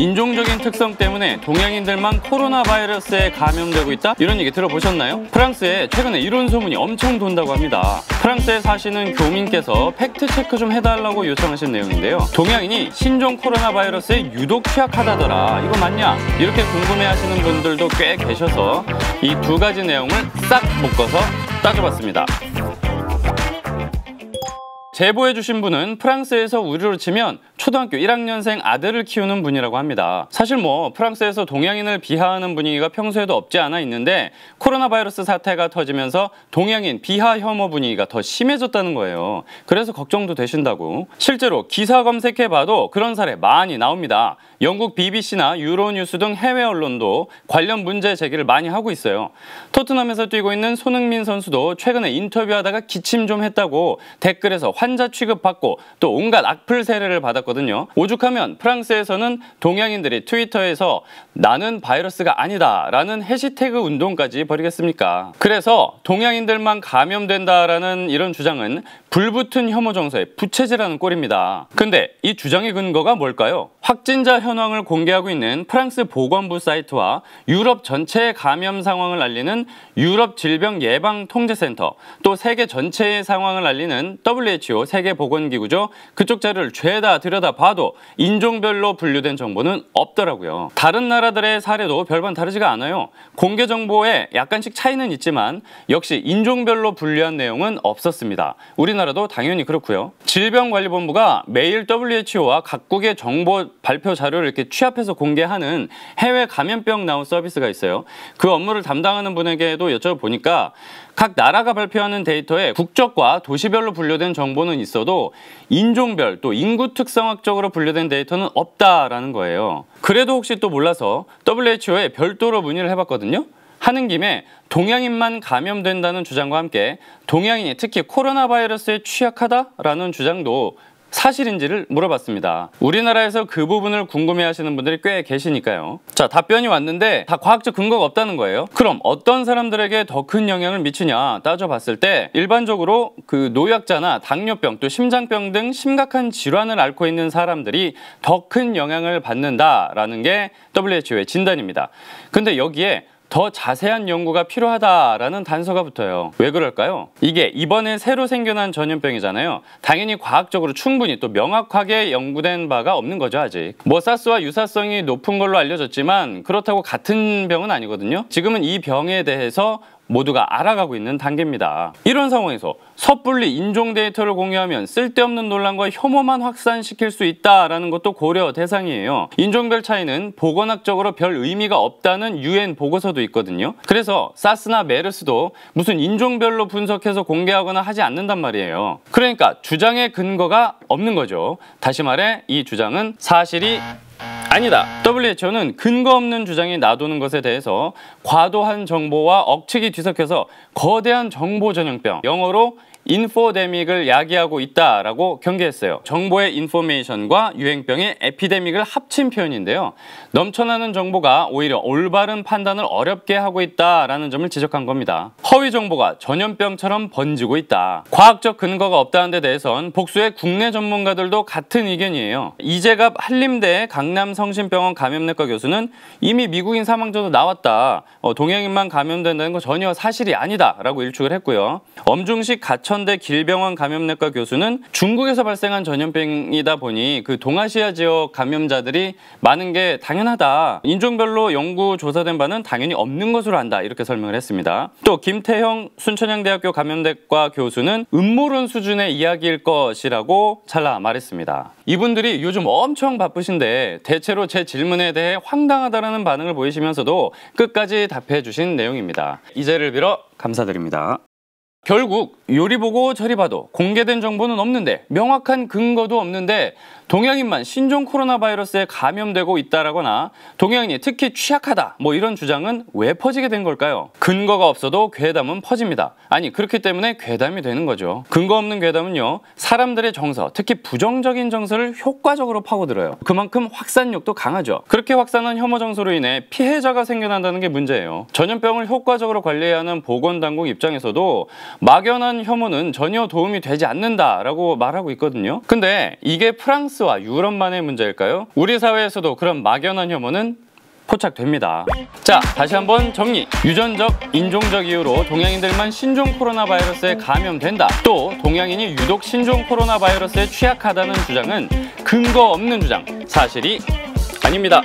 인종적인 네. 특성 때문에 동양인들만 코로나 바이러스에 감염되고 있다? 이런 얘기 들어보셨나요? 프랑스에 최근에 이런 소문이 엄청 돈다고 합니다. 프랑스에 사시는 교민께서 팩트체크 좀 해달라고 요청하신 내용인데요. 동양인이 신종 코로나 바이러스에 유독 취약하다더라. 이거 맞냐? 이렇게 궁금해하시는 분들도 꽤 계셔서 이 두 가지 내용을 싹 묶어서 따져봤습니다. 제보해 주신 분은 프랑스에서 우리로 치면 초등학교 1학년생 아들을 키우는 분이라고 합니다. 사실 뭐 프랑스에서 동양인을 비하하는 분위기가 평소에도 없지 않아 있는데 코로나 바이러스 사태가 터지면서 동양인 비하 혐오 분위기가 더 심해졌다는 거예요. 그래서 걱정도 되신다고. 실제로 기사 검색해 봐도 그런 사례 많이 나옵니다. 영국 BBC나 유로뉴스 등 해외 언론도 관련 문제 제기를 많이 하고 있어요. 토트넘에서 뛰고 있는 손흥민 선수도 최근에 인터뷰하다가 기침 좀 했다고 댓글에서 환 환자 취급받고 또 온갖 악플 세례를 받았거든요. 오죽하면 프랑스에서는 동양인들이 트위터에서 나는 바이러스가 아니다 라는 해시태그 운동까지 벌이겠습니까? 그래서 동양인들만 감염된다라는 이런 주장은 불붙은 혐오 정서의 부채질하는 꼴입니다. 근데 이 주장의 근거가 뭘까요? 확진자 현황을 공개하고 있는 프랑스 보건부 사이트와 유럽 전체의 감염 상황을 알리는 유럽 질병 예방 통제센터, 또 세계 전체의 상황을 알리는 WHO 세계 보건기구죠. 그쪽 자료를 죄다 들여다봐도 인종별로 분류된 정보는 없더라고요. 다른 나라들의 사례도 별반 다르지가 않아요. 공개 정보에 약간씩 차이는 있지만 역시 인종별로 분류한 내용은 없었습니다. 우리는 우리나라도 당연히 그렇고요. 질병관리본부가 매일 WHO와 각국의 정보 발표 자료를 이렇게 취합해서 공개하는 해외 감염병 나온 서비스가 있어요. 그 업무를 담당하는 분에게도 여쭤보니까 각 나라가 발표하는 데이터에 국적과 도시별로 분류된 정보는 있어도 인종별 또 인구 특성학적으로 분류된 데이터는 없다라는 거예요. 그래도 혹시 또 몰라서 WHO에 별도로 문의를 해봤거든요. 하는 김에 동양인만 감염된다는 주장과 함께 동양인이 특히 코로나 바이러스에 취약하다라는 주장도 사실인지를 물어봤습니다. 우리나라에서 그 부분을 궁금해 하시는 분들이 꽤 계시니까요. 자, 답변이 왔는데 다 과학적 근거가 없다는 거예요. 그럼 어떤 사람들에게 더 큰 영향을 미치냐 따져봤을 때 일반적으로 그 노약자나 당뇨병 또 심장병 등 심각한 질환을 앓고 있는 사람들이 더 큰 영향을 받는다라는 게 WHO의 진단입니다. 근데 여기에 더 자세한 연구가 필요하다라는 단서가 붙어요. 왜 그럴까요? 이게 이번에 새로 생겨난 전염병이잖아요. 당연히 과학적으로 충분히 또 명확하게 연구된 바가 없는 거죠, 아직. 뭐 사스와 유사성이 높은 걸로 알려졌지만 그렇다고 같은 병은 아니거든요. 지금은 이 병에 대해서 모두가 알아가고 있는 단계입니다. 이런 상황에서 섣불리 인종 데이터를 공유하면 쓸데없는 논란과 혐오만 확산시킬 수 있다라는 것도 고려 대상이에요. 인종별 차이는 보건학적으로 별 의미가 없다는 유엔 보고서도 있거든요. 그래서 사스나 메르스도 무슨 인종별로 분석해서 공개하거나 하지 않는단 말이에요. 그러니까 주장의 근거가 없는 거죠. 다시 말해 이 주장은 사실이 아니다. WHO는 근거 없는 주장이 놔두는 것에 대해서 과도한 정보와 억측이 뒤섞여서 거대한 정보 전염병, 영어로 인포데믹을 야기하고 있다라고 경계했어요. 정보의 인포메이션과 유행병의 에피데믹을 합친 표현인데요. 넘쳐나는 정보가 오히려 올바른 판단을 어렵게 하고 있다라는 점을 지적한 겁니다. 허위 정보가 전염병처럼 번지고 있다. 과학적 근거가 없다는 데 대해선 복수의 국내 전문가들도 같은 의견이에요. 이재갑 한림대 강남성심병원 감염내과 교수는 이미 미국인 사망자도 나왔다. 어, 동양인만 감염된다는 건 전혀 사실이 아니다라고 일축을 했고요. 엄중식 가처 과천대 길병원 감염내과 교수는 중국에서 발생한 전염병이다 보니 그 동아시아 지역 감염자들이 많은 게 당연하다. 인종별로 연구 조사된 바는 당연히 없는 것으로 안다 이렇게 설명을 했습니다. 또 김태형 순천향대학교 감염내과 교수는 음모론 수준의 이야기일 것이라고 찰나 말했습니다. 이분들이 요즘 엄청 바쁘신데 대체로 제 질문에 대해 황당하다라는 반응을 보이시면서도 끝까지 답해 주신 내용입니다. 이제를 빌어 감사드립니다. 결국 요리 보고 저리 봐도 공개된 정보는 없는데 명확한 근거도 없는데 동양인만 신종 코로나 바이러스에 감염되고 있다라거나 동양인이 특히 취약하다 뭐 이런 주장은 왜 퍼지게 된 걸까요? 근거가 없어도 괴담은 퍼집니다. 아니 그렇기 때문에 괴담이 되는 거죠. 근거 없는 괴담은요 사람들의 정서 특히 부정적인 정서를 효과적으로 파고들어요. 그만큼 확산력도 강하죠. 그렇게 확산한 혐오 정서로 인해 피해자가 생겨난다는 게 문제예요. 전염병을 효과적으로 관리해야 하는 보건당국 입장에서도 막연한 혐오는 전혀 도움이 되지 않는다라고 말하고 있거든요. 근데 이게 프랑스와 유럽만의 문제일까요? 우리 사회에서도 그런 막연한 혐오는 포착됩니다. 자, 다시 한번 정리. 유전적, 인종적 이유로 동양인들만 신종 코로나 바이러스에 감염된다. 또 동양인이 유독 신종 코로나 바이러스에 취약하다는 주장은 근거 없는 주장. 사실이 아닙니다.